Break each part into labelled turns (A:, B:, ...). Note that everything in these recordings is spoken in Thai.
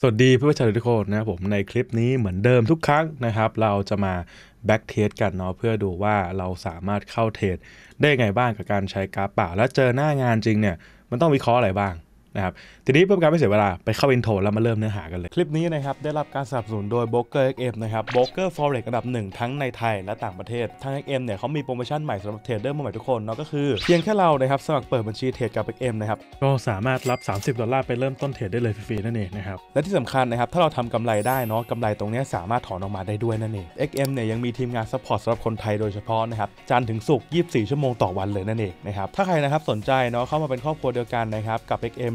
A: สวัสดีเพื่อนประชาชนทุกคนนะผมในคลิปนี้เหมือนเดิมทุกครั้งนะครับ เราจะมาแบ็กเทสกันเนาะเพื่อดูว่าเราสามารถเข้าเทรดได้ไงบ้างกับการใช้กราฟเปล่าแล้วเจอหน้างานจริงเนี่ยมันต้องวิเคราะห์อะไรบ้างนะครับทีนี้เพื่อการไม่เสียเวลาไปเข้าอินโทรแล้วมาเริ่มเนื้อหากันเลย คลิปนี้นะครับ ได้รับการสนับสนุนโดย b r o k e r XM นะครับ b r o k e r Forex อันดับหนึ่งทั้งในไทยและต่างประเทศทาง XM เนี่ยเขามีโปรโมชั่นใหม่สำหรับเทรดเดอร์มาใหม่ทุกคนเนาะก็คือเพียงแค่เรานะครับ สมัครเปิดบัญชีเทรดกับ XM นะครับก็สามารถรับ30ดอลลาร์ไปเริ่มต้นเทรดได้เลยฟรีๆนั่นเองนะครับและที่สำคัญนะครับถ้าเราทำกำไรได้เนาะกำไรตรงนี้สามารถถอนออกมาได้ด้วยนั่นเอง XM เนี่ยยังมีทีมงานซัพพอร์ตสำหรับคนไทยโดยเฉพาะนะครับจันถึงุก24 ชั่วโมงต่อวันเลยนั่นเองนะครับถ้าใครนะครับสนใจเนาะเข้ามาเป็นครอบครัวเดียวกันนะครับกับ XM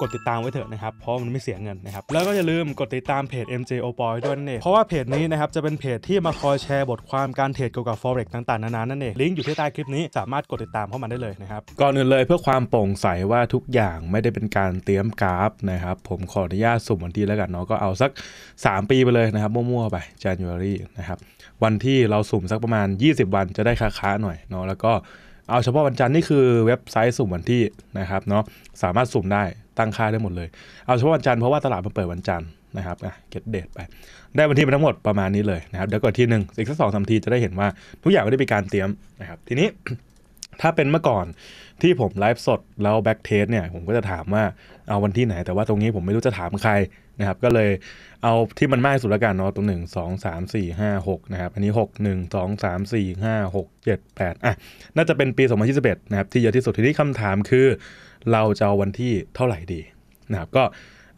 A: กดติดตามไว้เถอะนะครับ เพราะมันไม่เสียเงินนะครับ แล้วก็อย่าลืมกดติดตาม เพจ MJ o p o i ด้วยนั่นเองเพราะว่าเพจนี้นะครับจะเป็นเพจที่มาคอยแชร์บทความการเทรดเกี่ยวกับ forex ต่างๆ นานานั่นเอง ลิงก์อยู่ที่ใต้คลิปนี้ สามารถกดติดตามเข้ามาได้เลยนะครับ ก่อนอื่นเลยเพื่อความโปร่งใสว่าทุกอย่างไม่ได้เป็นการเตรียมกราฟนะครับ ผมขออนุญาตสุ่มวันที่แล้วกันเนาะ ก็เอาสัก 3 ปีไปเลยนะครับ มั่ว ๆ ไป January นะครับ วันที่เราสุ่มสักประมาณ 20 วันจะได้ค้าๆหน่อยเนาะ แล้วก็เอาเฉพาะวันจันทร์นี่คือเว็บไซต์สุ่มวันที่นะครับเนาะสามารถสุ่มได้ตั้งค่าได้หมดเลย เอาเฉพาะวันจันทร์เพราะว่าตลาดมันเปิดวันจันทร์นะครับเก็ตเดทไป ได้วันที่ไปทั้งหมดประมาณนี้เลยนะครับเดี๋ยวก่อนทีหนึ่งอีกสักสองสามทีจะได้เห็นว่า ทุกอย่างไม่ได้มีการเตรียมนะครับทีนี้ถ้าเป็นเมื่อก่อนที่ผมไลฟ์สดแล้วแบ็กเทสเนี่ย ผมก็จะถามว่าเอาวันที่ไหน แต่ว่าตรงนี้ผมไม่รู้จะถามใครนะครับก็เลยเอาที่มันมากสุดละกันเนาะตัวหนึ่งสองสามสี่ห้าหกนะครับอันนี้หกหนึ่งสองสามสี่ห้าหกเจ็ดแปดอ่ะน่าจะเป็นปีสองพันยี่สิบเอ็ดนะครับที่เยอะที่สุดทีนี้คาถามคือเราจะเอาวันที่เท่าไหร่ดีนะครับ ก็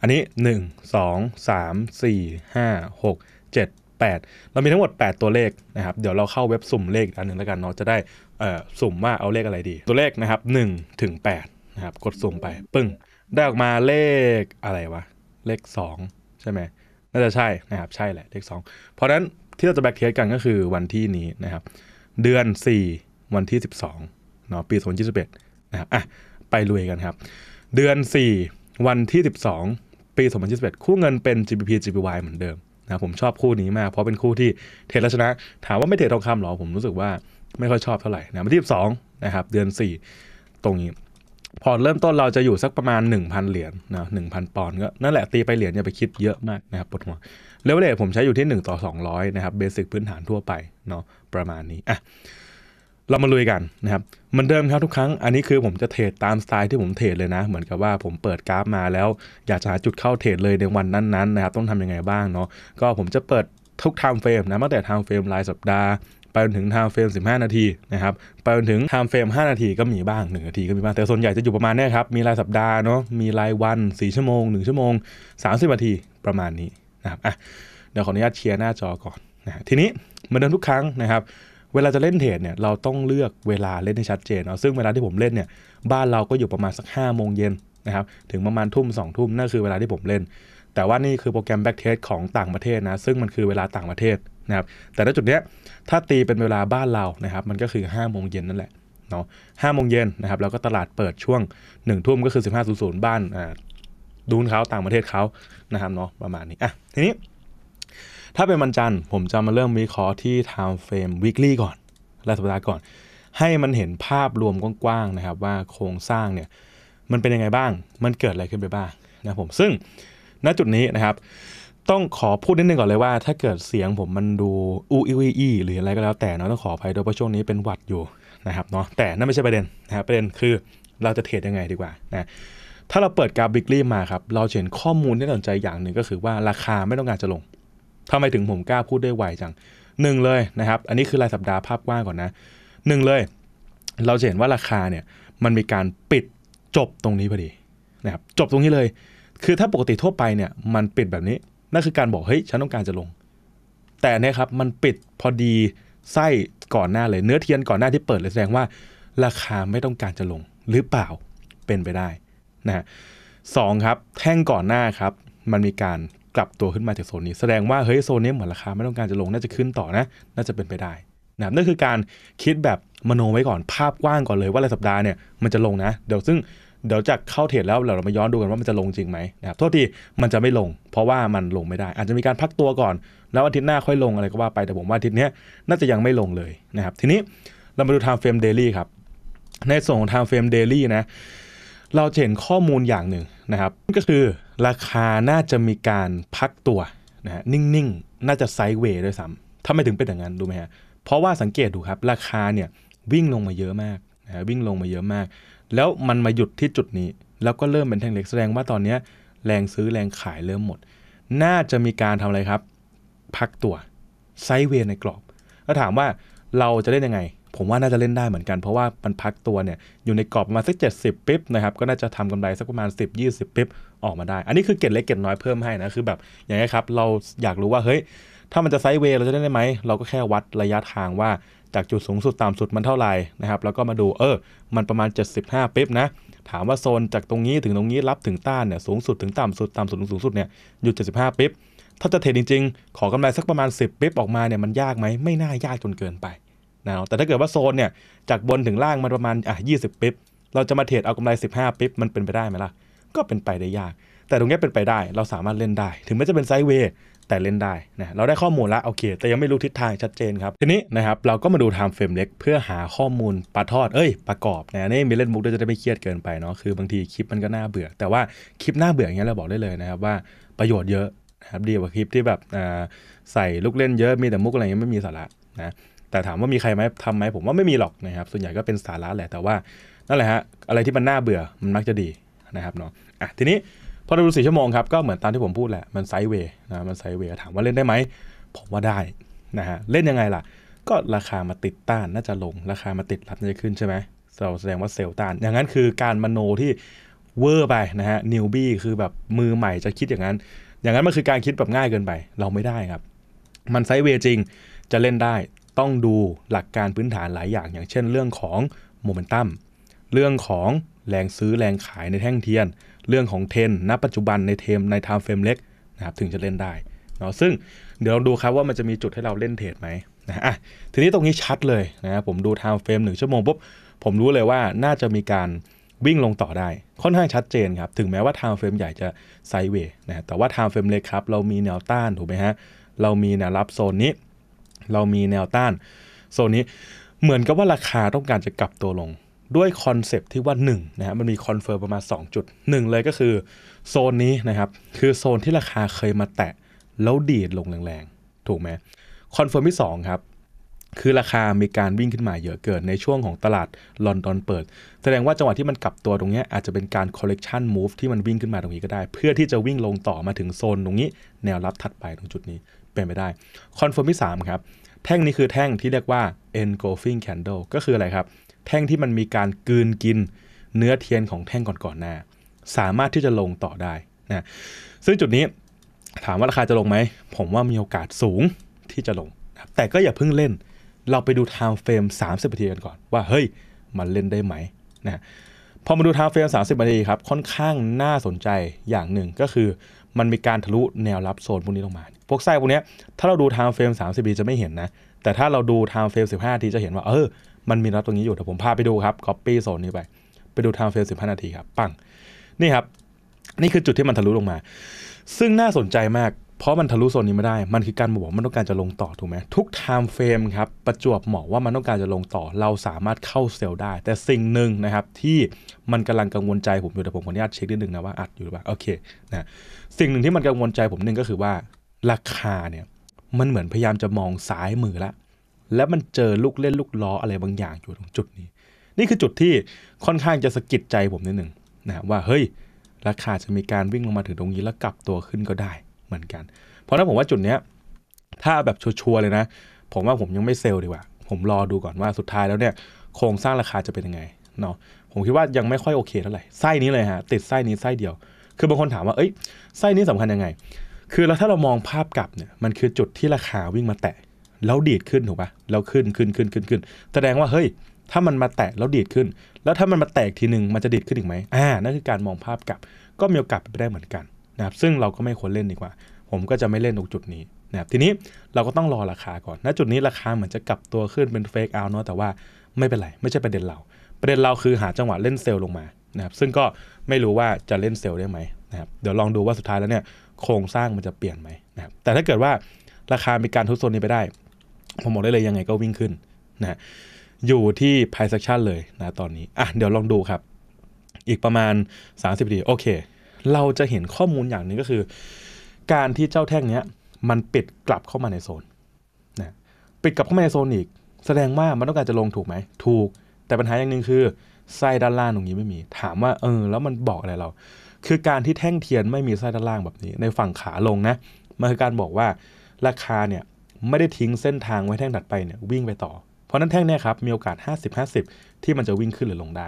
A: อันนี้ 1 2 3 4 5 6 7 8 เรามีทั้งหมด 8 ตัวเลขนะครับ เดี๋ยวเราเข้าเว็บสุ่มเลขอันหนึ่งแล้วกันเนาะจะได้สุ่มว่าเอาเลขอะไรดี ตัวเลขนะครับ1ถึง8 นะครับ กดสุ่มไปปึ้ง ได้ออกมาเลขอะไรวะ เลข 2 ใช่ไหมน่าจะใช่นะครับใช่แหละเลข 2 เพราะนั้นที่เราจะแบ็กเทสกันก็คือวันที่นี้นะครับ เดือน 4 วันที่ 12เนาะปี 2021นะครับอ่ะไปลุยกันครับ เดือน 4 วันที่ 12 ปี 2021 คู่เงินเป็น GBP GBY เหมือนเดิมนะผมชอบคู่นี้มาก เพราะเป็นคู่ที่เทรดชนะ ถามว่าไม่เทรดทองคำหรอ ผมรู้สึกว่าไม่ค่อยชอบเท่าไหร่นะวันที่ 12นะครับเดือน 4 ตรงนี้ พอเริ่มต้นเราจะอยู่สักประมาณ 1,000 เหรียญนนะ1,000 ปอนด์ก็นั่นแหละตีไปเหรียญอย่าไปคิดเยอะมากนะครับปวดหัวเลเวลผมใช้อยู่ที่1ต่อ200นะครับเบสิกพื้นฐานทั่วไปเนาะประมาณนี้อ่ะเรามาลุยกันนะครับมันเดิมครับทุกครั้งอันนี้คือผมจะเทรดตามสไตล์ที่ผมเทรดเลยนะ เหมือนกับว่าผมเปิดกราฟมาแล้วอยากจะหาจุดเข้าเทรดเลยในวันนั้นๆนะครับต้องทํำยังไงบ้างเนาะก็ผมจะเปิดทุกไทม์เฟรมนะตั้งแต่ไทม์เฟรมรายสัปดาห์ ไปจนถึงไทม์เฟรม15 นาทีนะครับไปจนถึงไทม์เฟรม5นาทีก็มีบ้าง1นาทีก็มีบ้างแต่ส่วนใหญ่จะอยู่ประมาณนี้ครับมีรายสัปดาห์เนาะมีรายวัน4ชั่วโมง1ชั่วโมง30นาทีประมาณนี้นะครับอ่ะเดี๋ยวขออนุญาตเชียร์หน้าจอก่อนนะทีนี้เหมือนเดิมทุกครั้งนะครับเวลาจะเล่นเทรดเนี่ยเราต้องเลือกเวลาเล่นให้ชัดเจนเนาะซึ่งเวลาที่ผมเล่นเนี่ยบ้านเราก็อยู่ประมาณสัก5้าโมงเย็นนะครับถึงประมาณทุ่ม2องทุ่มนั่นคือเวลาที่ผมเล่น แต่ว่านี่คือโปรแกรมแบ็กเทสของต่างประเทศนะซึ่งมันคือเวลาต่างประเทศนะครับแต่ณจุดเนี้ยถ้าตีเป็นเวลาบ้านเรานะครับมันก็คือ5้าโมงเย็นนั่นแหละเนาะห้าโมงเย็นนะครับแล้วก็ตลาดเปิดช่วง1นึ่ทุ่มก็คือ1 5บห้าศูนย์บ้านดูนเขาต่างประเทศเขานะครับเนาะประมาณนี้อ่ะทีนี้ถ้าเป็นวันจันทร์ผมจะมาเริ่มวิเคราะห์ที่ time frame weekly ก่อนรายสัปดาห์ก่อน ให้มันเห็นภาพรวมกว้างๆนะครับว่าโครงสร้างเนี่ย มันเป็นยังไงบ้าง มันเกิดอะไรขึ้นไปบ้างนะผม ซึ่ง ณจุดนี้นะครับ ต้องขอพูดนิดนึงก่อนเลยว่า ถ้าเกิดเสียงผมมันดูอูอีอีหรืออะไรก็แล้วแต่เนาะต้องขออภัย ด้วยเพราะช่วงนี้เป็นหวัดอยู่นะครับเนาะแต่นั่นไม่ใช่ประเด็นนะครับประเด็นคือเราจะเทรดยังไงดีกว่านะถ้าเราเปิดกราฟบิ๊กลี่มาครับ เราเห็นข้อมูลที่น่าสนใจอย่างหนึ่งก็คือว่าราคาไม่ต้องการจะลงทำไมถึงผมกล้าพูดได้ไวจังหนึ่งเลยนะครับอันนี้คือรายสัปดาห์ภาพกว้างก่อนนะหนึ่งเลยเราจะเห็นว่าราคาเนี่ย มันมีการปิดจบตรงนี้พอดีนะครับจบตรงนี้เลย คือถ้าปกติทั่วไปเนี่ย มันปิดแบบนี้นั่นคือการบอกเฮ้ยฉันต้องการจะลง แต่นี่ครับมันปิดพอดีไส้ก่อนหน้าเลยเนื้อเทียนก่อนหน้าที่เปิดเลยแสดงว่า ราคาไม่ต้องการจะลง หรือเปล่าเป็นไปได้นะสองครับ แท่งก่อนหน้าครับ มันมีการกลับตัวขึ้นมาจากโซนนี้แสดงว่าเฮ้ยโซนนี้เหมือนราคาไม่ต้องการจะลงน่าจะขึ้นต่อนะ น่าจะเป็นไปได้นะนั่นคือการคิดแบบมโนไว้ก่อนภาพกว้างก่อนเลยว่ารายสัปดาห์เนี่ยมันจะลงนะ เดี๋ยวซึ่งเดี๋ยวจะเข้าเทรดแล้วเรามาย้อนดูกันว่ามันจะลงจริงไหมนะครับโทษทีมันจะไม่ลง เพราะว่ามันลงไม่ได้ อาจจะมีการพักตัวก่อน แล้วอาทิตย์หน้าค่อยลงอะไรก็ว่าไปแต่ผมว่าอาทิตย์นี้น่าจะยังไม่ลงเลยนะครับ ทีนี้เรามาดูไทม์เฟรมเดลี่ครับในส่วนของไทม์เฟรมเดลี่นะเราเห็นข้อมูลอย่างหนึ่งนะครับ ก็คือราคาน่าจะมีการพักตัวนะฮะนิ่งๆ น่าจะไซด์เวย์ ด้วยซ้ำถ้าไม่ถึงเป็นอย่างนั้น ดูไหมฮะเพราะว่าสังเกตดูครับ ราคา เนี่ย วิ่งลงมาเยอะมากนะวิ่งลงมาเยอะมาก แล้วมันมาหยุดที่จุดนี้ แล้วก็เริ่มเป็นแท่งเล็ก แสดงว่าตอนนี้แรงซื้อแรงขายเริ่มหมด น่าจะมีการทำอะไรครับ พักตัว ไซด์เวย์ในกรอบ แล้วถามว่าเราจะเล่นยังไง ผมว่าน่าจะเล่นได้เหมือนกัน เพราะว่ามันพักตัวเนี่ย อยู่ในกรอบประมาณสักเจ็ดสิบปิ๊บนะครับ ก็น่าจะทำกำไรสักประมาณ 10-20 ปิ๊บออกมาได้ อันนี้คือเกตเล็กเกตน้อยเพิ่มให้นะ คือแบบอย่างนี้ครับ เราอยากรู้ว่าเฮ้ย ถ้ามันจะไซด์เวย์เราจะได้ไหม เราก็แค่วัดระยะทางว่าจากจุดสูงสุดต่ำสุดมันเท่าไหร่นะครับ แล้วก็มาดูเออ มันประมาณ 75ปิ๊บนะ ถามว่าโซนจากตรงนี้ถึงตรงนี้รับถึงต้านเนี่ย สูงสุดถึงต่ำสุดต่ำสุดถึงสูงสุดเนี่ย อยู่75ปิ๊บถ้าจะเทรดจริง ๆ ขอกำไรสักประมาณ 10ปิ๊บออกมาเนี่ยมันยากไหมไม่น่ายากจนเกินไปนะแต่ถ้าเกิดว่าโซนเนี่ยจากบนถึงล่างมันประมาณอ่ะ20ปิ๊บเราจะมาเทรดเอากำไร15ปิ๊บมันเป็นไปได้ไหมล่ะก็เป็นไปได้ยาก แต่ตรงนี้เป็นไปได้ เราสามารถเล่นได้ ถึงแม้จะเป็นไซด์เวย์ แต่เล่นได้นะเราได้ข้อมูลแล้วโอเค แต่ยังไม่รู้ทิศทางชัดเจนครับ ทีนี้นะครับ เราก็มาดูไทม์เฟรมเล็กเพื่อหาข้อมูลปลาทอด เอ้ย ประกอบนะนี่มีเล่นมุกด้วยจะได้ไม่เครียดเกินไปเนาะ คือบางทีคลิปมันก็น่าเบื่อ แต่ว่าคลิปน่าเบื่ออย่างเงี้ยเราบอกได้เลยนะครับว่าประโยชน์เยอะนะครับดีกว่าคลิปที่แบบใส่ลูกเล่นเยอะ มีแต่มุกอะไรเงี้ยไม่มีสาระนะ แต่ถามว่ามีใครไหมทำไหมผมว่าไม่มีหรอกนะครับ ส่วนใหญ่ก็เป็นสาระแหละแต่ว่านั่นแหละฮะอะไรที่มันน่าเบื่อมันมักจะดีนะครับเนาะอ่ะทีนี้พอเราดูสี่ชั่วโมงครับ ก็เหมือนตามที่ผมพูดแหละ มันไซเวย์นะมันไซเวย์ถามว่าเล่นได้ไหมผมว่าได้นะฮะเล่นยังไงล่ะ ก็ราคามาติดต้านน่าจะลงราคามาติดรับน่าจะขึ้นใช่ไหมเราแสดงว่าเซลล์ต้าน อย่างนั้นคือการมโนที่เวอร์ไปนะฮะนิวบี้คือแบบมือใหม่จะคิดอย่างนั้น อย่างนั้นมันคือการคิดแบบง่ายเกินไป เราไม่ได้ครับ มันไซเวย์จริงจะเล่นได้ต้องดูหลักการพื้นฐานหลายอย่าง อย่างเช่นเรื่องของโมเมนตัมเรื่องของแรงซื้อแรงขายในแท่งเทียน เรื่องของเทนณปัจจุบันในเทมในไทม์เฟรมเล็กนะครับถึงจะเล่นได้เนาะซึ่งเดี๋ยวเราดูครับว่ามันจะมีจุดให้เราเล่นเทรดไหมนะอ่ะทีนี้ตรงนี้ชัดเลยนะผมดูไทม์เฟรมหนึ่งชั่วโมงปุ๊บผมรู้เลยว่าน่าจะมีการ วิ่งลงต่อได้ค่อนข้างชัดเจนครับ ถึงแม้ว่าไทม์เฟรมใหญ่จะไซด์เวย์นะแต่ว่าไทม์เฟรมเล็กครับเรามีแนวต้านถูกไหมฮะเรามีแนวรับโซนนี้ เรามีแนวต้านโซนนี้ เหมือนกับว่าราคาต้องการจะกลับตัวลงด้วยคอนเซปที่ว่า1นะับมันมีคอนเฟิร์มประมาณ 2 จุด 1 เลยก็คือโซนนี้นะครับ คือโซนที่ราคาเคยมาแตะแล้วดีดลงแรงๆถูกไหมคอนเฟิร์มที่ 2 ครับ คือราคามีการวิ่งขึ้นมาเยอะเกินในช่วงของตลาดลอนดอนเปิด แสดงว่าจังหวะที่มันกลับตัวตรงนี้อาจจะเป็นการคอลเลกชันมูฟที่มันวิ่งขึ้นมาตรงนี้ก็ได้ เพื่อที่จะวิ่งลงต่อมาถึงโซนตรงนี้ แนวรับถัดไปตรงจุดนี้เป็นไปได้คอนเฟิร์มที่3ครับแท่งนี้คือแท่งที่เรียกว่า engulfing candle ก็คืออะไรครับแท่งที่มันมีการกืนกินเนื้อเทียนของแท่งก่อนๆหน้า สามารถที่จะลงต่อได้นะซึ่งจุดนี้ถามว่าราคาจะลงไหม ผมว่ามีโอกาสสูงที่จะลง แต่ก็อย่าเพิ่งเล่น เราไปดูไทม์เฟรม30นาทีกันก่อนว่าเฮ้ยมันเล่นได้ไหมนะพอมาดูไทม์เฟรม30นาทีครับค่อนข้างน่าสนใจอย่างหนึ่งก็คือมันมีการทะลุแนวรับโซนพวกนี้ลงมา พวกไส้พวกนี้ถ้าเราดูไทม์เฟรม30นาทีจะไม่เห็นนะ แต่ถ้าเราดูไทม์เฟรม15้าทีจะเห็นว่า เออมันมีน็อตตรงนี้อยู่เดี๋ยวผมพาไปดูครับกปปี้โซนนี้ไปไปดู time f สิบห1านาทีครับปังนี่ครับ นี่คือจุดที่มันทะลุลงมา ซึ่งน่าสนใจมากเพราะมันทะลุโซนนี้ไม่ได้ มันคือการบอกมันต้องการจะลงต่อถูกไหมทุกไทม์เฟรมครับประจวบเหมาะว่ามันต้องการจะลงต่อ เราสามารถเข้าเซลล์ได้ แต่สิ่งหนึ่งนะครับที่มันกำลังกังวลใจผมอยู่แต่ผมขออนุญาตเช็คนิดนึงนะว่าอัดอยู่หรือเปล่าโอเคนะสิ่งหนึ่งที่มันกังวลใจผมนึงก็คือว่า ราคาเนี่ยมันเหมือนพยายามจะมองซ้ายมือละและมันเจอลูกเล่นลูกล้ออะไรบางอย่างอยู่ตรงจุดนี้ นี่คือจุดที่ค่อนข้างจะสะกิดใจผมนิดหนึ่งนะว่าเฮ้ยราคาจะมีการวิ่งลงมาถึงตรงนี้แล้วกลับตัวขึ้นก็ได้เหมือนกัน เพราะนั้นผมว่าจุดเนี้ยถ้าแบบชัวร์เลยนะ ผมว่าผมยังไม่เซลล์ดีกว่า ผมรอดูก่อนว่าสุดท้ายแล้วเนี่ยโครงสร้างราคาจะเป็นยังไงเนาะผมคิดว่ายังไม่ค่อยโอเคเท่าไหร่ไส้นี้เลยฮะติดไส้นี้ไส้เดียว คือบางคนถามว่าเอ้ยไส้นี้สำคัญยังไง คือแล้วถ้าเรามองภาพกลับเนี่ยมันคือจุดที่ราคาวิ่งมาแตะแล้วดีดขึ้นถูกปะแล้วขึ้นขึ้น ขึ้น ขึ้น ขึ้น แสดงว่าเฮ้ย ถ้ามันมาแตะแล้วดีดขึ้น แล้วถ้ามันมาแตกทีหนึ่งมันจะดีดขึ้นอีกไหมอ่า นั่นคือการมองภาพกลับ ก็มีโอกาสไปได้เหมือนกันนะครับ ซึ่งเราก็ไม่ควรเล่นดีกว่า ผมก็จะไม่เล่นตรงจุดนี้นะครับ ทีนี้เราก็ต้องรอราคาก่อน ณ จุดนี้ราคาเหมือนจะกลับตัวขึ้นเป็นเฟกเอาเนาะ แต่ว่าไม่เป็นไร ไม่ใช่ประเด็นเรา ประเด็นเราคือหาจังหวะเล่นเซลลงมา นะครับ ซึ่งก็ไม่รู้ว่าจะเล่นเซลได้ไหมนะครับ เดี๋ยวลองดูว่าสุดท้ายแล้วเนี่ยโครงสร้างมันจะเปลี่ยนไหมนะครับแต่ถ้าเกิดว่าราคามีการทุบโซนนี้ไปได้ผมบอกได้เลยยังไงก็วิ่งขึ้นนะอยู่ที่ไพ i เ e ็ c t i o n เลยนะตอนนี้อ่ะเดี๋ยวลองดูครับ อีกประมาณ 30นาทีโอเค เราจะเห็นข้อมูลอย่างนึงก็คือ การที่เจ้าแท่งเนี้ย มันปิดกลับเข้ามาในโซนนะปิดกลับเข้ามาในโซนอีก แสดงว่ามันต้องการจะลงถูกไหม ถูกแต่ปัญหาอย่างหนึ่งคือไส้ด้านล่างตรงนี้ไม่มี ถามว่าเออแล้วมันบอกอะไรเรา คือการที่แท่งเทียนไม่มีไส้ด้านล่างแบบนี้ในฝั่งขาลงนะ มันคือการบอกว่าราคาเนี่ยไม่ได้ทิ้งเส้นทางไว้แท่งถัดไปเนี่ย วิ่งไปต่อ เพราะนั้นแท่งเนี่ยครับ มีโอกาส 50-50 ที่มันจะวิ่งขึ้นหรือลงได้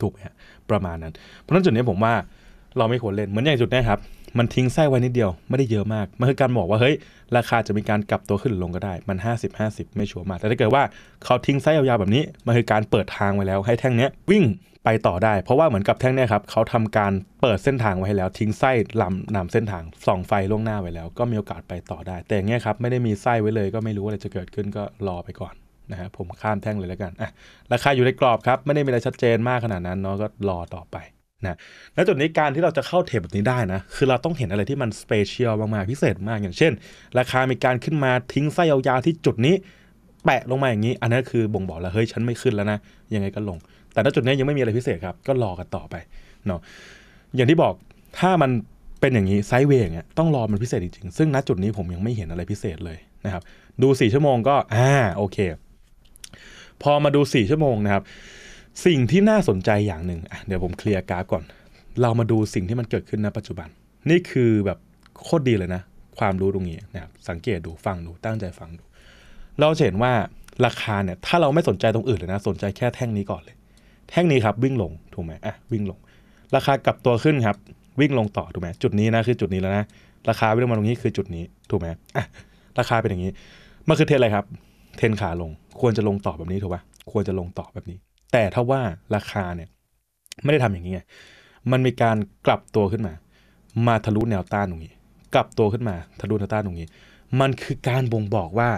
A: ถูกไหมฮะประมาณนั้น เพราะนั้นจุดนี้ผมว่าเราไม่ควรเล่น เหมือนอย่างจุดนี้ครับมันทิ้งไส้ไว้นิดเดียวไม่ได้เยอะมากมันคือการบอกว่าเฮ้ยราคาจะมีการกลับตัวขึ้นหรือลงก็ได้มัน 50 50 ไม่ชัวร์มาก แต่ถ้าเกิดว่าเขาทิ้งไส้ยาวๆแบบนี้มันคือการเปิดทางไว้แล้วให้แท่งเนี้ยวิ่งไปต่อได้ เพราะว่าเหมือนกับแท่งเนี้ยครับเขาทำการเปิดเส้นทางไว้ให้แล้ว ทิ้งไส้ลำนำเส้นทางส่องไฟล่วงหน้าไว้แล้ว ก็มีโอกาสไปต่อได้ แต่เงี้ยครับไม่ได้มีไส้ไว้เลย ก็ไม่รู้อะไรจะเกิดขึ้นก็รอไปก่อนนะฮะผมข้ามแท่งเลยแล้วกันอ่ะราคาอยู่ในกรอบครับไม่ได้มีอะไรชัดเจนมากขนาดนั้นเนาะก็รอต่อไปนะณจุดนี้การที่เราจะเข้าเทรดแบบนี้ได้นะ คือเราต้องเห็นอะไรที่มันสเปเชียลมากๆ พิเศษมากอย่างเช่น ราคามีการขึ้นมาทิ้งไส้ยาวๆที่จุดนี้ แปะลงมาอย่างนี้ อันนั้นคือบ่งบอกแล้วเฮ้ยฉันไม่ขึ้นแล้วนะ ยังไงก็ลง แต่ณจุดนี้ยังไม่มีอะไรพิเศษครับก็รอกันต่อไปเนาะอย่างที่บอกถ้ามันเป็นอย่างนี้ไซด์เวย์อย่างเงี้ยต้องรอมันพิเศษจริงๆซึ่งณจุดนี้ผมยังไม่เห็นอะไรพิเศษเลยนะครับ ดู4ชั่วโมงก็อ่าโอเค พอมาดู4ชั่วโมงนะครับสิ่งที่น่าสนใจอย่างหนึ่งเดี๋ยวผมเคลียร์กาฟก่อน เรามาดูสิ่งที่มันเกิดขึ้นะปัจจุบัน นี่คือแบบโคตรดีเลยนะ ความรู้ตรงนี้นะครับ สังเกตดูฟังดูตั้งใจฟังดู เราเห็นว่าราคาเนี่ย ถ้าเราไม่สนใจตรงอื่นเลยนะ สนใจแค่แท่งนี้ก่อนเลย แท่งนี้ครับวิ่งลง ถูกไหมอ่ะวิ่งลง ราคากลับตัวขึ้นครับ วิ่งลงต่อ ถูกไหมจุดนี้นะคือจุดนี้แล้วนะ ราคาวิ่งมาตรงนี้คือจุดนี้ ถูกไหมอ่ะ ราคาเป็นอย่างนี้ มันคือเทนอะไรครับ เทนขาลง ควรจะลงต่อแบบนี้ถูกไหมควรจะลงต่อแบบนี้แต่ถ้าว่าราคาเนี่ยไม่ได้ทำอย่างนี้ไงมันมีการกลับตัวขึ้นมา มาทะลุแนวต้านตรงนี้กลับตัวขึ้นมาทะลุแนวต้านตรงนี้ มันคือการบ่งบอกว่า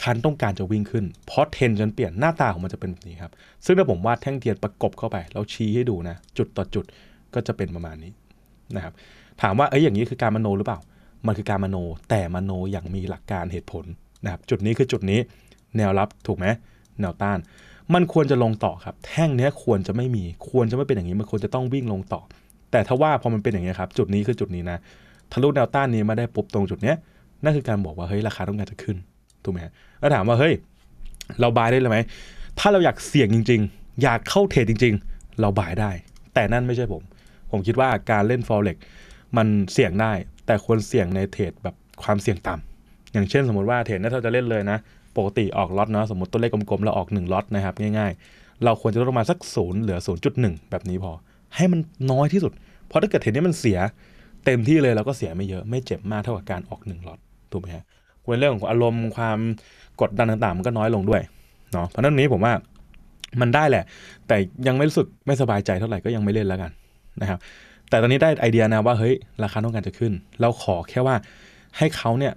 A: ฉันต้องการจะวิ่งขึ้นเพราะเทนจนเปลี่ยนหน้าตาของมันจะเป็นแบบนี้ครับซึ่งถ้าผมวาดแท่งเทียนประกบเข้าไปแล้วชี้ให้ดูนะจุดต่อจุดก็จะเป็นประมาณนี้นะครับถามว่าเอ้ยอย่างนี้คือการมโนหรือเปล่า มันคือการมโน แต่มโนอย่างมีหลักการเหตุผลนะครับจุดนี้คือจุดนี้แนวรับถูกไหมแนวต้านมันควรจะลงต่อครับแท่งเนี้ยควรจะไม่มีควรจะไม่เป็นอย่างนี้มันควรจะต้องวิ่งลงต่อ แต่ถ้าว่าพอมันเป็นอย่างนี้ครับ จุดนี้คือจุดนี้นะทะลุแนวต้านนี้มาได้ปุ๊บตรงจุดเนี้ยนั่นคือการบอกว่าเฮ้ยราคาต้องการจะขึ้นถูกไหมแล้วถามว่าเฮ้ยเราบายได้เลยไหมถ้าเราอยากเสี่ยงจริงๆ อยากเข้าเทรดจริงๆ เราบายได้ แต่นั่นไม่ใช่ผม ผมคิดว่าการเล่นฟอเร็กมันเสี่ยงได้ แต่ควรเสี่ยงในเทรดแบบความเสี่ยงต่ำอย่างเช่นสมมติว่าเทรดนี่เราจะเล่นเลยนะปกติออกล็อตนะสมมติตัวเลขกลมๆเราออก1ล็อตนะครับง่ายๆ เราควรจะลดลงมาสักศูนย์เหลือ 0.1 แบบนี้พอ ให้มันน้อยที่สุดเพราะถ้าเกิดเห็นนี้มันเสียเต็มที่เลยเราก็เสียไม่เยอะไม่เจ็บมากเท่ากับการออก1ล็อตถูกไหมฮะควรเรื่องของอารมณ์ความกดดันต่างๆมันก็น้อยลงด้วยเนาะเพราะนั้นนี้ผมว่ามันได้แหละ แต่ยังไม่รู้สึกไม่สบายใจเท่าไหร่ก็ยังไม่เล่นแล้วกันนะครับ แต่ตอนนี้ได้ไอเดียนะว่าเฮ้ยราคาต้องการจะขึ้นเราขอแค่ว่าให้เขาเนี่ย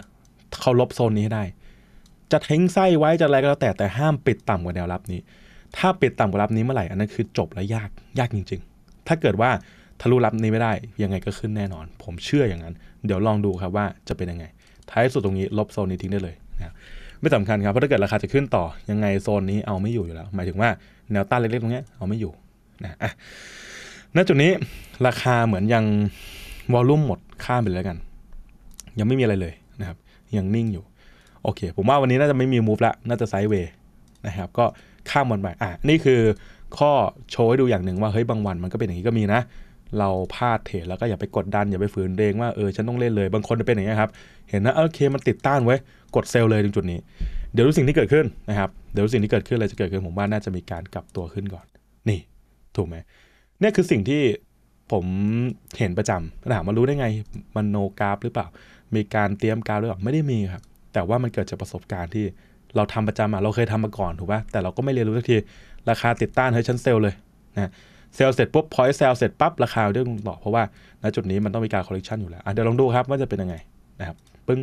A: เขาลบโซนนี้ให้ได้จะทิ้งไส้ไว้จะอะไรก็แล้วแต่แต่ห้ามปิดต่ำกว่าแนวรับนี้ ถ้าปิดต่ำกว่ารับนี้เมื่อไหร่อันนั้นคือจบและยากยากจริง ๆ ถ้าเกิดว่าทะลุรับนี้ไม่ได้ยังไงก็ขึ้นแน่นอน ผมเชื่ออย่างนั้นเดี๋ยวลองดูครับว่าจะเป็นยังไงท้ายสุดตรงนี้ ลบโซนนี้ทิ้งได้เลยนะไม่สำคัญครับเพราะถ้าเกิดราคาจะขึ้นต่อ ยังไงโซนนี้เอาไม่อยู่อยู่แล้ว หมายถึงว่าแนวต้านเล็กๆตรงนี้เอาไม่อยู่นะณจุดนี้ราคาเหมือนยังวอลลุ่มหมดข้ามไปเลยแล้วกันยังไม่มีอะไรเลยนะครับยังนิ่งอยู่โอเค ผมว่าวันนี้น่าจะไม่มีมูฟละน่าจะไซด์เวย์นะครับ ก็ ข้ามวันไปอ่ะ นี่คือ ข้อโชว์ให้ดูอย่างหนึ่งว่าเฮ้ยบางวันมันก็เป็นอย่างนี้ก็มีนะ เราพลาดเทรดแล้วก็อย่าไปกดดัน อย่าไปฝืนเองว่าเออ ฉันต้องเล่นเลย บางคนเป็นอย่างนี้ครับ เห็นนะ โอเค มันติดต้านไว้กดเซลเลยตรงจุดนี้ เดี๋ยวรู้สิ่งที่เกิดขึ้นนะครับ เดี๋ยวรู้สิ่งที่เกิดขึ้นอะไรจะเกิดขึ้นผมว่าน่าจะมีการกลับตัวขึ้นก่อน นี่ ถูกไหมเนี่ยคือสิ่งที่ผมเห็นประจำถามมารู้ได้ไงมันโนกราฟ หรือเปล่า มีการเตรียมการหรือเปล่าไม่ได้มีครับแต่ว่ามันเกิดจากประสบการณ์ที่เราทำประจำมา เราเคยทำมาก่อนถูกป่ะแต่เราก็ไม่เรียนรู้สักทีราคาติดต้านเฮ้ยชั้นเซลเลยนะเซลเสร็จปุ๊บพอยเซลเสร็จปั๊บราคาเรื่องต่อ เพราะว่าณจุดนี้มันต้องมีการคอลเลกชันอยู่แล้วเดี๋ยวลองดูครับ ว่าจะเป็นยังไงนะครับปึ้ง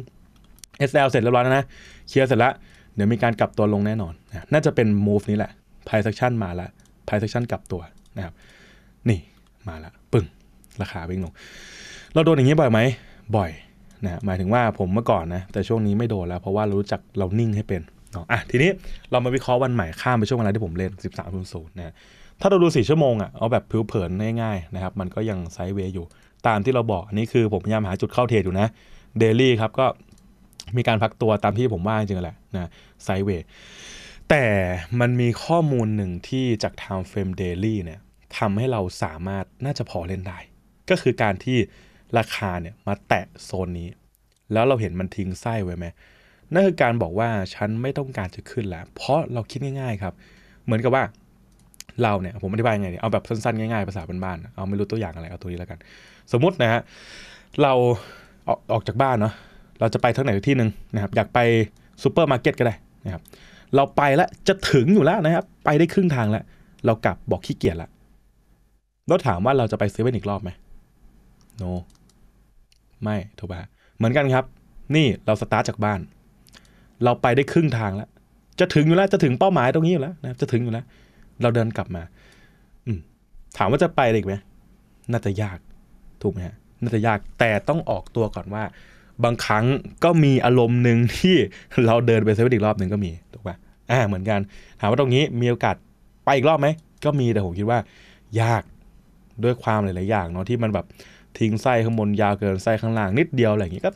A: SL เสร็จเรร้อแล้วนะ เคลียร์เสร็จแล้วเดี๋ยวมีการกลับตัวลงแน่นอนนะน่าจะเป็น move นี้แหละพายเ e ็ c t i o n มาละพายเ e ็ c t i o n กลับตัวนะครับนี่มาละปึ้งราคาวิ่งลงเราโดนอย่างนี้บ่อยไหมบ่อยนะหมายถึงว่าผมเมื่อก่อนนะแต่ช่วงนี้ไม่โดนแล้วเพราะว่ารู้จักเรานิ่งให้เป็นเนาะอ่ะทีนี้เรามาวิเคราะห์วันใหม่ข้ามไปช่วงเวลาที่ผมเล่น 13.0นะถ้าเราดู 4 ชั่วโมงอ่ะเอาแบบผิวเผินง่ายๆนะครับมันก็ยังไซด์เวย์อยู่ ตามที่เราบอกอันนี้คือผมพยายามหาจุดเข้าเทรดอยู่นะเดลี่ครับก็มีการพักตัวตามที่ผมว่าจริงๆ แหละนะไซด์เวย์แต่มันมีข้อมูลหนึ่งที่จาก Time Frame Daily เนี่ยทำให้เราสามารถน่าจะพอเล่นได้ก็คือการที่ราคาเนี่ยมาแตะโซนนี้ แล้วเราเห็นมันทิ้งไส้ไว้ไหมนั่นคือการบอกว่าฉันไม่ต้องการจะขึ้นแล้วเพราะเราคิดง่ายๆครับ เหมือนกับว่า เราเนี่ย ผมอธิบายยังไงเนี่ยเอาแบบสั้นๆ ง่ายๆภาษาบ้านๆ เอาไม่รู้ตัวอย่างอะไรเอาตัวนี้แล้วกัน สมมตินะฮะเราออกออกจากบ้านเนาะเราจะไปทั้งไหนที่หนึ่งนะครับ อยากไปซูเปอร์มาร์เก็ตก็ได้นะครับเราไปแล้วจะถึงอยู่แล้วนะครับ ไปได้ครึ่งทางแล้วเรากลับบอกขี้เกียจละ แล้วถามว่าเราจะไปซืเวไนอีกรอบไหมโ no. ไม่ถูกป่ะเหมือนกันครับ นี่เราสตาร์ทจากบ้าน เราไปได้ครึ่งทางแล้วจะถึงอยู่แล้วจะถึงเป้าหมายตรงนี้อยู่แล้วนะจะถึงอยู่แล้วเราเดินกลับมา อืถามว่าจะไปอีกไหมน่าจะยากถูกไหมฮะน่าจะยากแต่ต้องออกตัวก่อนว่า บางครั้งก็มีอารมณ์หนึ่งที่ เราเดินไปเซเว่นอีกรอบหนึ่งก็มีถูกป่ะอ่าเหมือนกัน ถามว่าตรงนี้มีโอกาสไปอีกรอบไหมก็มีแต่ผมคิดว่า ยากด้วยความหลายๆอย่างเนาะที่มันแบบทิ้งไส้ข้างบนยาวเกินไส้ข้างล่างนิดเดียวอะไรอย่างนี้ก็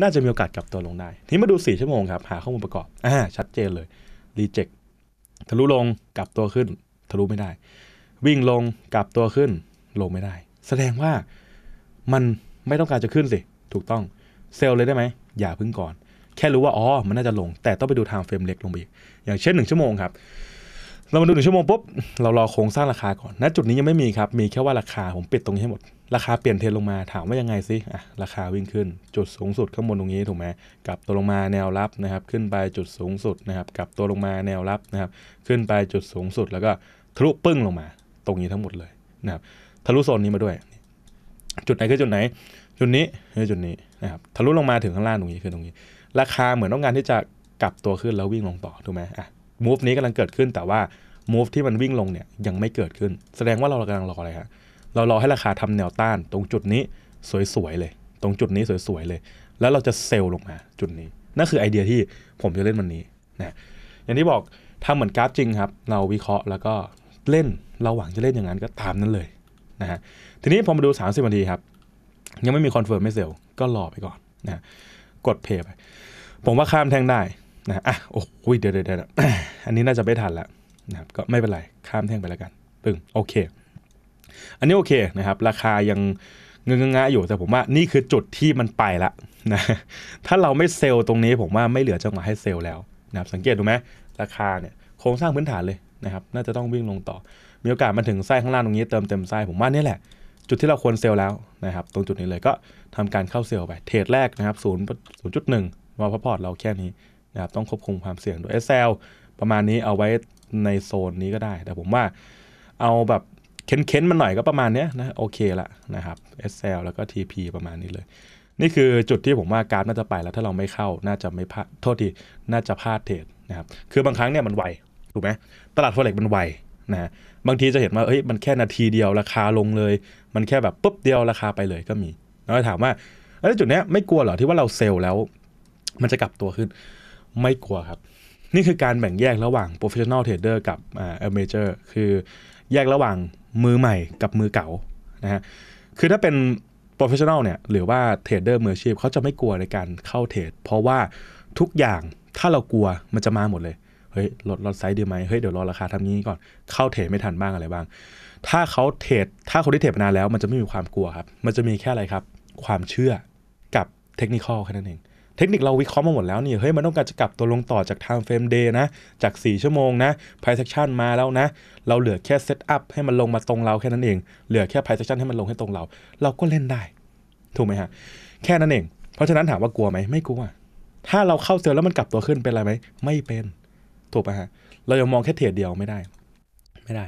A: น่าจะมีโอกาสกลับตัวลงได้ทีนี้มาดู 4 ชั่วโมงครับ หาข้อมูลประกอบอ่าชัดเจนเลยรีเจ็คทะลุลง กลับตัวขึ้นทะลุไม่ได้ วิ่งลง กลับตัวขึ้นลงไม่ได้ แสดงว่ามันไม่ต้องการจะขึ้นสิ ถูกต้องเซลเลยได้ไหม อย่าพึ่งก่อน แค่รู้ว่า อ๋อมันน่าจะลงแต่ต้องไปดูทางเฟรมเล็กลงไปอีกอย่างเช่น 1 ชั่วโมงครับเรามาดูหนึ่งชั่วโมงปุ๊บเรารอโครงสร้างราคาก่อน ณ จุดนี้ยังไม่มีครับ มีแค่ว่าราคาผมปิดตรงนี้ให้หมด ราคาเปลี่ยนเทรนลงมาถามว่ายังไงซิอ่ะราคาวิ่งขึ้นจุดสูงสุดข้างบนตรงนี้ถูกไหมกลับตัวลงมาแนวรับนะครับ ขึ้นไปจุดสูงสุดนะครับ กลับตัวลงมาแนวรับนะครับ ขึ้นไปจุดสูงสุด แล้วก็ทะลุปึ้งลงมาตรงนี้ทั้งหมดเลยนะครับ ทะลุโซนนี้มาด้วย จุดไหนคือจุดไหน จุดนี้คือจุดนี้นะครับ ทะลุลงมาถึงข้างล่างตรงนี้คือตรงนี้ ราคาเหมือนต้องการที่จะกลับตัวขึ้นแล้ววิ่งลงต่อถูกไหมอ่ะมูฟนี้กำลังเกิดขึ้นแต่ว่ามูฟที่มันวิ่งลงเนี่ยยังไม่เกิดขึ้น แสดงว่าเรากำลังรออะไรฮะเรารอให้ราคาทำแนวต้านตรงจุดนี้สวย ๆ เลย ตรงจุดนี้สวย ๆ เลย แล้วเราจะเซลล์ลงมาจุดนี้นั่นคือไอเดียที่ผมจะเล่นวันนี้นะอย่างที่บอกทำเหมือนกราฟจริงครับเราวิเคราะห์แล้วก็เล่นเราหวังจะเล่นอย่างนั้นก็ตามนั้นเลยนะฮะทีนี้พอมาดู 30นาทีครับ ยังไม่มีคอนเฟิร์มไม่เซลก็รอไปก่อนนะกดเพย์ไปผมว่าข้ามแทงได้นะอ่ะ โอ้ย เดี๋ยวเดี๋ยวอันนี้น่าจะไม่ทันละนะครับก็ไม่เป็นไร ข้ามแท่งไปแล้วกันปึ้งโอเค อันนี้โอเคนะครับ ราคายังเงื้องะอยู่ แต่ผมว่านี่คือจุดที่มันไปละนะ ถ้าเราไม่เซลล์ตรงนี้ผมว่าไม่เหลือจังหวะให้เซลล์แล้วนะครับ สังเกตดูไหมราคาเนี่ยโครงสร้างพื้นฐานเลยนะครับ น่าจะต้องวิ่งลงต่อ มีโอกาสมาถึงไส้ข้างล่างตรงนี้เติมเต็มไส้ผมว่านี่แหละจุดที่เราควรเซลล์แล้วนะครับ ตรงจุดนี้เลยก็ทำการเข้าเซลล์ไปเทรดแรกนะครับศูนย์จุดหนึ่งวอลพอร์ตเราแค่นี้นะครับต้องควบคุมความเสี่ยงด้วยซ l ประมาณนี้เอาไว้ในโซนนี้ก็ได้ แต่ผมว่าเอาแบบเค้นๆมันหน่อยก็ประมาณนี้นะโอเคละนะครับซ l แล้วก็ TP ประมาณนี้เลย นี่คือจุดที่ผมว่าการน่าจะไปแล้วถ้าเราไม่เข้า น่าจะไม่พลาดโทษที น่าจะพลาดเทรดนะครับคือบางครั้งเนี่ยมันไวถูกไหมตลาดโฟเร็กมันไวนะบางทีจะเห็นว่าเฮ้ยมันแค่นาทีเดียวราคาลงเลย มันแค่แบบปุ๊บเดียวราคาไปเลย ก็มีแล้วถามว่าแล้วจุดเนี้ยไม่กลัวเหรอที่ว่าเราเซลล์แล้ว มันจะกลับตัวขึ้นไม่กลัวครับ นี่คือการแบ่งแยกระหว่าง professional trader กับอ่า amateur คือแยกระหว่างมือใหม่กับมือเก่านะฮะคือถ้าเป็น professional เนี่ยหรือว่าเทรดเดอร์มืออาชีพเขาจะไม่กลัวในการเข้าเทรดเพราะว่าทุกอย่างถ้าเรากลัวมันจะมาหมดเลยเฮ้ยลดลดไซด์ดีไหมเฮ้ยเดี๋ยวรอราคาทำงี้ก่อน เข้าเทรดไม่ทันบ้างอะไรบ้าง ถ้าเขาเทรดถ้าคนที่เทรดมานานแล้ว มันจะไม่มีความกลัวครับมันจะมีแค่อะไรครับ ความเชื่อกับเทคนิคอลแค่นั้นเองเทคนิคเราวิเคราะห์มาหมดแล้วนี่เฮ้ยมันต้องการจะกลับตัวลงต่อจากทางเฟรมเดย์นะ จาก 4 ชั่วโมงนะไพ i c e action มาแล้วนะ เราเหลือแค่เซตอัพให้มันลงมาตรงเราแค่นั้นเอง เหลือแค่ไพ i c e action ให้มันลงให้ตรงเราเราก็เล่นได้ ถูกไหมฮะแค่นั้นเองเพราะฉะนั้นถามว่ากลัวไหมไม่กลัวถ้าเราเข้าเซลล์แล้วมันกลับตัวขึ้นเป็นอะไรไหมไม่เป็น ถูกไหมฮะเรายังมองแค่เทรดเดียวไม่ได้ไม่ได้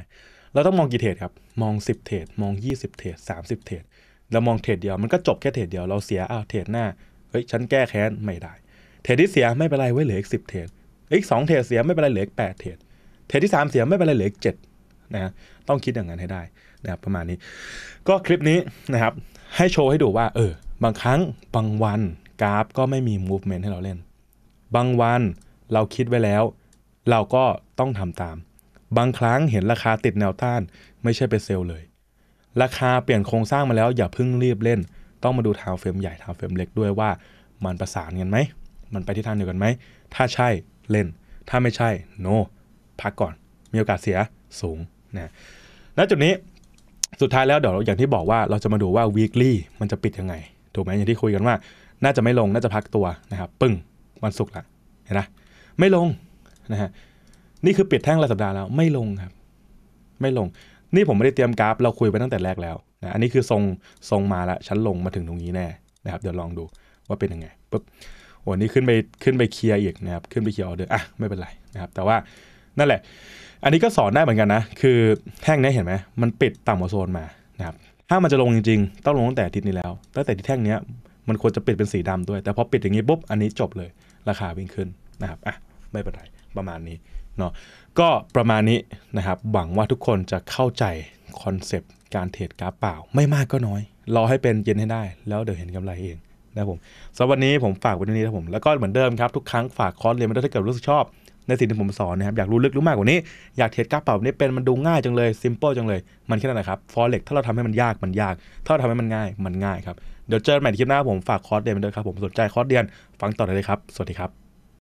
A: เราต้องมองกี่เทรดครับมอง10เทรดมอง20เทรด30เทรดเรามองเทรดเดียวมันก็จบแค่เทรดเดียวเราเสียอ้าวเทรดหน้าเฮ้ยฉันแก้แค้นไม่ได้เทรดที่เสียไม่เป็นไรไว้เหลืออีกสิบเทรดอีกสองเทรดเสียไม่เป็นไรเหลืออีกแปดเทรดเทรดที่สามเสียไม่เป็นไรเหลืออีกเจ็ดนะฮะต้องคิดอย่างนั้นให้ได้นะครับประมาณนี้ ก็คลิปนี้นะครับ ให้โชว์ให้ดูว่าเออบางครั้งบางวันกราฟก็ไม่มีมูฟเมนต์ให้เราเล่น บางวันเราคิดไว้แล้ว เราก็ต้องทำตาม บางครั้งเห็นราคาติดแนวต้านไม่ใช่ไปเซลล์เลย ราคาเปลี่ยนโครงสร้างมาแล้ว อย่าเพิ่งรีบเล่นต้องมาดูทาวเฟรมใหญ่ทาวเฟรมเล็กด้วยว่ามันประสานกันไหม มันไปที่ทางเดียวกันไหม ถ้าใช่เล่น ถ้าไม่ใช่โ no พักก่อน มีโอกาสเสียสูงนะณจุดนี้ สุดท้ายแล้วเดี๋ยวอย่างที่บอกว่าเราจะมาดูว่า weekly มันจะปิดยังไงถูกไหมอย่างที่คุยกันว่า น่าจะไม่ลงน่าจะพักตัวนะครับปึ้งวันศุกร์ละเห็นไหมไม่ลงนะฮะนี่คือปิดแท่งรายสัปดาห์แล้วไม่ลงครับ ไม่ลงนี่ผมไม่ได้เตรียมกราฟเราคุยไปตั้งแต่แรกแล้วนะอันนี้คือทรงทรงมาแล้วชั้นลงมาถึงตรงนี้แน่นะครับ เดี๋ยวลองดูว่าเป็นยังไงปุ๊บโอ้นี่ขึ้นไปขึ้นไปเคลียร์อีกนะครับขึ้นไปเคลียร์ออเดอร์อ่ะไม่เป็นไรนะครับแต่ว่านั่นแหละ อันนี้ก็สอนได้เหมือนกันนะคือแท่งนี้เห็นไหมมันปิดต่ำกว่าโซนมานะครับถ้ามันจะลงจริงๆต้องลงตั้งแต่ทิศนี้แล้วตั้งแต่ที่แท่งนี้มันควรจะปิดเป็นสีดำด้วย แต่พอปิดอย่างนี้ปุ๊บอันนี้จบเลยราคาวิ่งขึ้นนะครับอ่ะไม่เป็นไร ประมาณนี้เนาะก็ประมาณนี้นะครับหวังว่าทุกคนจะเข้าใจ คอนเซปต์การเทรดกราฟเปล่าไม่มากก็น้อยรอให้เป็นเย็นให้ได้ แล้วเดี๋ยวเห็นกำไรเองนะผมสำหรับวันนี้ผมฝากไว้ตรงนี้นะผมแล้วก็เหมือนเดิมครับ ทุกครั้งฝากคอร์สเรียนมาด้วยถ้าเกิดรู้สึกชอบในสิ่งที่ผมสอนนะครับอยากรู้ลึกรู้มากกว่านี้อยากเทรดกราฟเปล่านี้เป็นมันดูง่ายจังเลยซิมเปิลจังเลยมันแค่นั้นนะครับฟอเร็กถ้าเราทำให้มันยากมันยากถ้าเราทำให้มันง่ายมันง่ายครับเดี๋ยวเจอกันใหม่ในคลิปหน้าผมฝากคอร์สเรียนมาด้วยครับผมสนใจคอร์สเรียนฟังต่อเลยครับสวัสดีครับ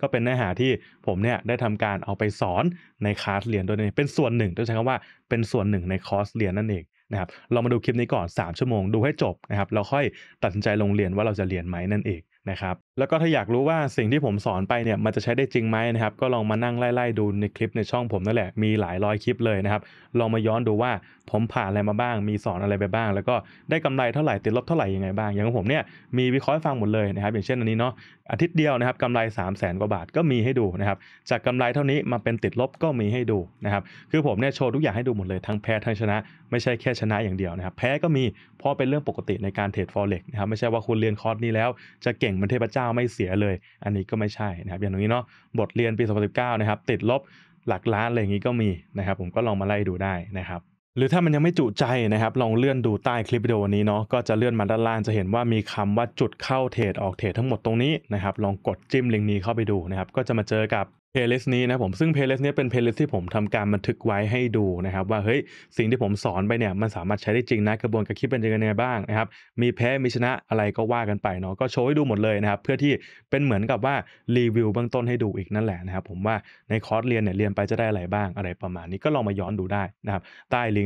A: ก็เป็นเนื้อหาที่ผมเนี่ยได้ทำการเอาไปสอนในคลาสเรียนโดยเป็นส่วนหนึ่งต้องใช้คำว่าเป็นส่วนหนึ่งในคอร์สเรียนนั่นเองนะครับเรามาดูคลิปนี้ก่อน 3 ชั่วโมงดูให้จบนะครับเราค่อยตัดสินใจลงเรียนว่าเราจะเรียนไหมนั่นเองนะครับแล้วก็ถ้าอยากรู้ว่าสิ่งที่ผมสอนไปเนี่ยมันจะใช้ได้จริงไหมนะครับก็ลองมานั่งไล่ๆดูในคลิปในช่องผมนั่นแหละมีหลายร้อยคลิปเลยนะครับลองมาย้อนดูว่าผมผ่านอะไรมาบ้าง มีสอนอะไรไปบ้าง แล้วก็ได้กำไรเท่าไหร่ติดลบเท่าไหร่ยังไงบ้าง อย่างของผมเนี่ยมีวิเคราะห์ฟังหมดเลยนะครับ อย่างเช่นอันนี้เนาะอาทิตย์เดียวนะครับกำไร 3 0 0แสนกว่าบาทก็มีให้ดูนะครับ จากกำไรเท่านี้มาเป็นติดลบก็มีให้ดูนะครับ คือผมเนี่ยโชว์ทุกอย่างให้ดูหมดเลยทั้งแพ้ทั้งชนะ ไม่ใช่แค่ชนะอย่างเดียวนะครับ แพ้ก็มีเพราะเป็นเรื่องปกติในการเทรดฟอเร็กนะครับ ไม่ใช่ว่าคุณเรียนคอร์สนี้แล้ว จะเก่งมันเทพเจ้าไม่เสียเลย อันนี้ก็ไม่ใช่นะครับอย่างงนี้เนาะบทเรียนปี2019นะครับ ติดลบหลักล้านอะไรอย่างนี้ก็มีนะครับ ผมก็ลองมาไล่ดูได้นะครับหรือถ้ามันยังไม่จุใจนะครับ ลองเลื่อนดูใต้คลิปวิดีโอนี้เนาะก็จะเลื่อนมาด้านล่างจะเห็นว่ามีคำว่าจุดเข้าเทรดออกเทรดทั้งหมดตรงนี้นะครับลองกดจิ้มลิงก์นี้เข้าไปดูนะครับก็จะมาเจอกับเพลย์ลิสต์นี้นะผมซึ่งเพลย์ลิสต์นี้เป็นเพลย์ลิสต์ที่ผมทำการบันทึกไว้ให้ดูนะครับว่า เฮ้ย สิ่งที่ผมสอนไปเนี่ยมันสามารถใช้ได้จริงนะกระบวนการคิดเป็นยังไงบ้างนะครับมีแพ้มีชนะอะไรก็ว่ากันไปเนาะก็โชว์ให้ดูหมดเลยนะครับเพื่อที่เป็นเหมือนกับว่ารีวิวเบื้องต้นให้ดูอีกนั่นแหละนะครับผมว่าในคอร์สเรียนเนี่ยเรียนไปจะได้อะไรบ้างอะไรประมาณนี้ก็ลองมาย้อนดูได้นะครับใต้ลิง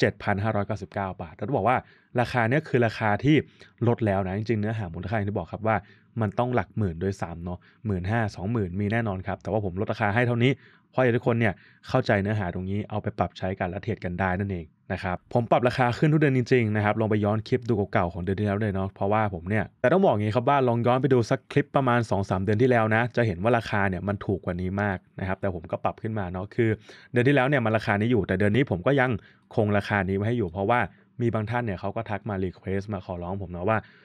A: 7,599 บาทเราต้องบอกว่าราคาเนี้ยคือราคาที่ลดแล้วนะ จริงๆเนื้อหามูลค่าอย่างที่บอกครับว่า มันต้องหลักหมื่นโดย3เนาะหมื่นห้าสองหมื่นมีแน่นอนครับ แต่ว่าผมลดราคาให้เท่านี้พราะทุกคนเนี่ยเข้าใจเนื้อหาตรงนี้เอาไปปรับใช้กันและเทียดกันได้นั่นเองนะครับผมปรับราคาขึ้นทุกเดือนจริงๆนะครับลองไปย้อนคลิปดูเก่าๆของเดือนที่แล้วเลยเนาะเพราะว่าผมเนี่ยแต่ต้องบอกงี้ครับว่าลองย้อนไปดูสักคลิปประมาณ2-3เดือนที่แล้วนะจะเห็นว่าราคาเนี่ยมันถูกกว่านี้มากนะครับแต่ผมก็ปรับขึ้นมาเนาะคือ เดือนที่แล้วเนี่ยมันราคานี้อยู่แต่เดือนนี้ผมก็ยังคงราคานี้ไว้ให้อยู่ เพราะว่ามีบางท่านเนี่ยเขาก็ทักมารีเควสมาขอร้อง ผมเนาะว่า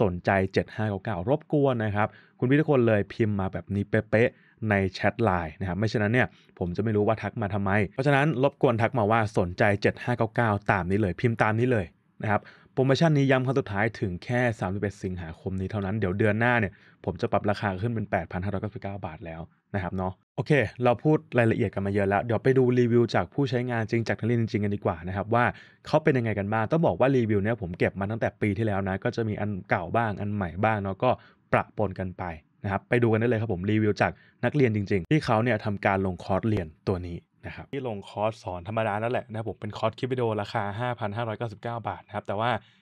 A: สนใจ 7599 รบกวนนะครับ คุณพี่ทุกคนเลยพิมพ์มาแบบนี้เป๊ะในแชทไลน์นะครับไม่เช่นั้นเนี่ยผมจะไม่รู้ว่าทักมาทำไม เพราะฉะนั้น รบกวนทักมาว่าสนใจ 7599 ตามนี้เลยพิมพ์ตามนี้เลย นะครับโปรโมชั่นนี้ย้ำครั้งสุดท้ายถึงแค่ 31 สิงหาคมนี้เท่านั้นเดี๋ยวเดือนหน้าเนี่ยผมจะปรับราคาขึ้นเป็น 8,599บาทแล้วนะครับเนาะโอเค เราพูดรายละเอียดกันมาเยอะแล้วเดี๋ยวไปดูรีวิวจากผู้ใช้งานจริงจากนักเรียนจริงกันดีกว่านะครับว่าเขาเป็นยังไงกันบ้างต้องบอกว่ารีวิวเนี่ยผมเก็บมาตั้งแต่ปีที่แล้วนะก็จะมีอันเก่าบ้าง อันใหม่บ้างเนาะก็ประปนกันไปนะครับไปดูกันได้เลยครับผมรีวิวจากนักเรียนจริง ๆ ที่เขาเนี่ยทำการลงคอร์สเรียนตัวนี้นะครับที่ลงคอร์สสอน ธรรมดานั่นแหละนะผมเป็นคอร์สคลิปวิดีโอราคา5,599 บาทนะครับแต่ว่า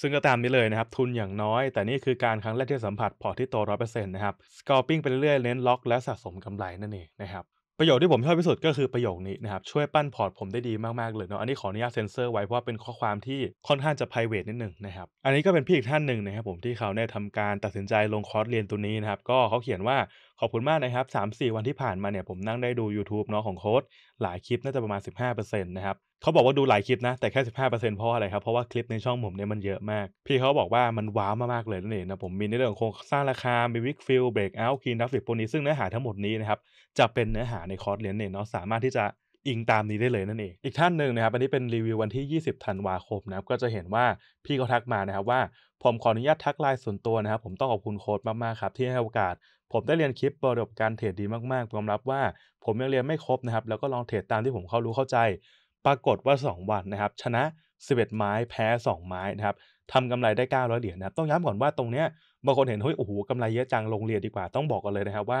A: ซึ่งก็ตามนี้เลยนะครับทุนอย่างน้อย แต่นี่คือการครั้งแรกที่สัมผัสพอที่โตร้อยเปอร์เซ็นต์นะครับสกอปปิ้งไปเรื่อยเน้นล็อกและสะสมกำไรนั่นเองนะครับประโยชน์ที่ผมชอบที่สุดก็คือประโยคนี้นะครับช่วยปั้นพอร์ตผมได้ดีมากๆเลยเนาะอันนี้ขออนุญาตเซ็นเซอร์ไว้เพราะเป็นข้อความที่ค่อนข้างจะ p r i v a t นิดหนึ่งนะครับอันนี้ก็เป็นพี่อีกท่านหนึ่งนะครับผมที่เขาได้ทำการตัดสินใจลงคอร์สเรียนตัวนี้นะครับก็เขาเขียนว่าขอบคุณมากนะครับ 3-4 วันที่ผ่านมาเนี่ยผมนั่งได้ดู YouTube เนาะของโค้ดหลายคลิปน่าจะประมาณ 15%นะครับเขาบอกว่าดูหลายคลิปนะ แต่แค่ 15%เพราะอะไรครับ เพราะว่าคลิปในช่องผมเนี่ยมันเยอะมาก พี่เขาบอกว่ามันว้าวมากๆเลยนั่นเองนะผมมีในเรื่องของโครงสร้างราคามีวิกฟิลเบรกเอาท์คีนดัฟฟิกพวกนี้ซึ่งเนื้อหาทั้งหมดนี้นะครับจะเป็นเนื้อหาในคอร์สเรียนเนี่ยเนาะสามารถที่จะอิงตามนี้ได้เลยนั่นเองอีกท่านหนึ่งนะครับอันนี้เป็นรีวิววันที่ 20ธันวาคมนะครับก็จะเห็นว่าพี่เขาทักมานะครับว่าผมขออนุญาตทักไลน์ส่วนตัวนะครับผมต้องขอบคุณโค้ดมาก ๆ ครับที่ให้โอกาส ผมได้เรียนคลิปประสบการเทรดดีมากๆยอมรับว่า ผมยังเรียนไม่ครบนะครับแล้วก็ลองเทรดตามที่ผมเข้ารู้เข้าใจ ปรากฏว่า 2 วันนะครับชนะ11ไม้แพ้ 2 ไม้นะครับทำกำไรได้ 900เหรียญนะครับต้องย้ำก่อนว่าตรงเนี้ยบางคนเห็นเฮ้ยโอ้โหกำไรเยอะจังลงเรียนดีกว่าต้องบอกกันเลยนะครับว่า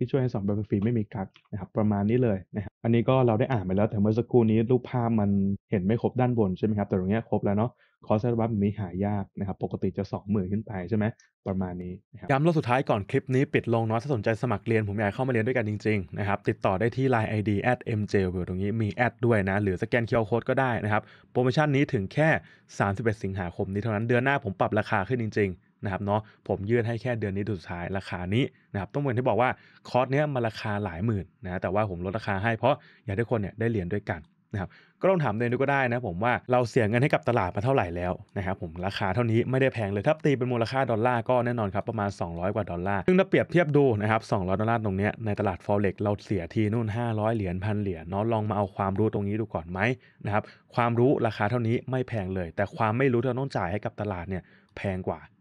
A: ที่ช่วยให้สอนแบบฟรีไม่มีกักนะครับประมาณนี้เลยนะครับอันนี้ก็เราได้อ่านไปแล้วแต่เมื่อสักครู่นี้รูปภาพมันเห็นไม่ครบด้านบนใช่ไหมครับแต่ตรงนี้ครบแล้วเนาะคอร์สบัฟนี้หายากนะครับปกติจะ 20,000ขึ้นไปใช่ไหมประมาณนี้ย้ำรอบสุดท้ายก่อนคลิปนี้ ปิดลงเนาะถ้าสนใจสมัครเรียนผมอยากเข้ามาเรียนด้วยกันจริงๆนะครับติดต่อได้ที่ Line ID at mjw ตรงนี้มีแอดด้วยนะหรือสแกนเค QR โค้ดก็ได้นะครับโปรโมชั่นนี้ถึงแค่ 31 สิงหาคม นี้เท่านั้นเดือนหน้าผมปรับราคาขึ้นจริง ๆนะครับเนาะผมยื่นให้แค่เดือนนี้สุดท้ายราคานี้นะครับต้องเป็นที่บอกว่าคอร์สเนี้ยมันราคาหลายหมื่นนะแต่ว่าผมลดราคาให้เพราะอยากให้คนเนี่ยได้เรียนด้วยกันนะครับก็ลองถามเองดูก็ได้นะผมว่าเราเสียเงินให้กับตลาดมาเท่าไหร่แล้วนะครับผมราคาเท่านี้ไม่ได้แพงเลยถ้าตีเป็นมูลค่าดอลลาร์ก็แน่นอนครับประมาณ200กว่าดอลลาร์ซึ่งถ้าเปรียบเทียบดูนะครับ200ดอลลาร์ตรงเนี้ยในตลาด forex เราเสียทีนู่น 500เหรียญพันเหรียญเนาะลองมาเอาความรู้ตรงนี้ดูก่อนไหมนะครับความรู้ราคาเท่านี้ไม่แพงเลย แต่ความไม่รู้ที่เราต้องจ่ายให้กับตลาดเนี่ยแพงกว่า